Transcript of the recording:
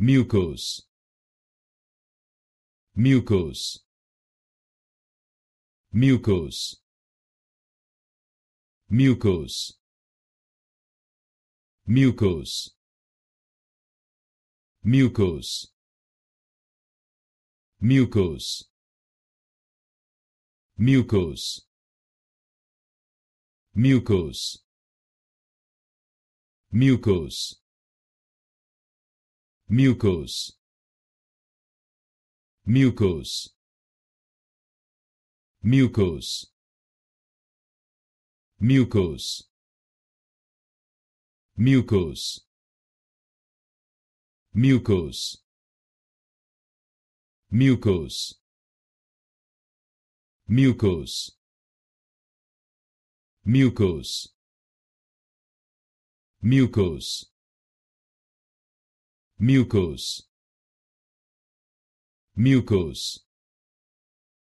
mucose mucose mucose mucose mucose mucose mucose mucose mucose mucose mucose mucose mucose mucose mucose mucose mucose mucose